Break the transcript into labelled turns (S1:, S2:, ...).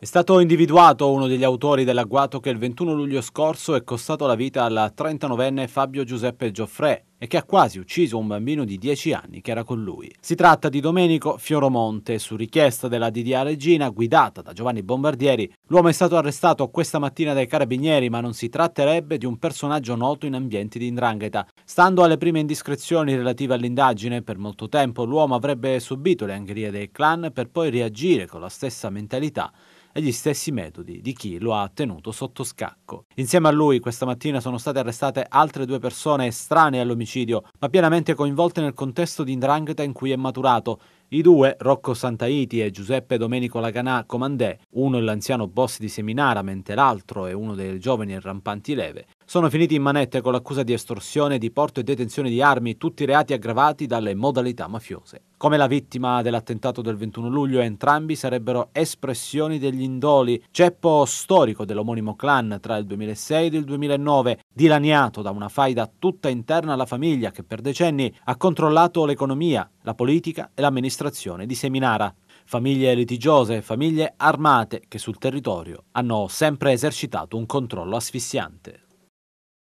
S1: È stato individuato uno degli autori dell'agguato che il 21 luglio scorso è costato la vita al 39enne Fabio Giuseppe Gioffre, e che ha quasi ucciso un bambino di 10 anni che era con lui. Si tratta di Domenico Fioromonte. Su richiesta della DDA Regina, guidata da Giovanni Bombardieri, l'uomo è stato arrestato questa mattina dai carabinieri, ma non si tratterebbe di un personaggio noto in ambienti di indrangheta. Stando alle prime indiscrezioni relative all'indagine, per molto tempo l'uomo avrebbe subito le angherie dei clan per poi reagire con la stessa mentalità e gli stessi metodi di chi lo ha tenuto sotto scacco. Insieme a lui questa mattina sono state arrestate altre due persone estranee all'omicidio omicidio, ma pienamente coinvolte nel contesto di 'ndrangheta in cui è maturato, i due, Rocco Santaiti e Giuseppe Domenico Laganà Comandè, uno è l'anziano boss di Seminara, mentre l'altro è uno dei giovani e rampanti leve, sono finiti in manette con l'accusa di estorsione, di porto e detenzione di armi, tutti reati aggravati dalle modalità mafiose. Come la vittima dell'attentato del 21 luglio, entrambi sarebbero espressioni degli indoli, ceppo storico dell'omonimo clan tra il 2006 e il 2009, dilaniato da una faida tutta interna alla famiglia che per decenni ha controllato l'economia, la politica e l'amministrazione di Seminara. Famiglie litigiose, famiglie armate che sul territorio hanno sempre esercitato un controllo asfissiante.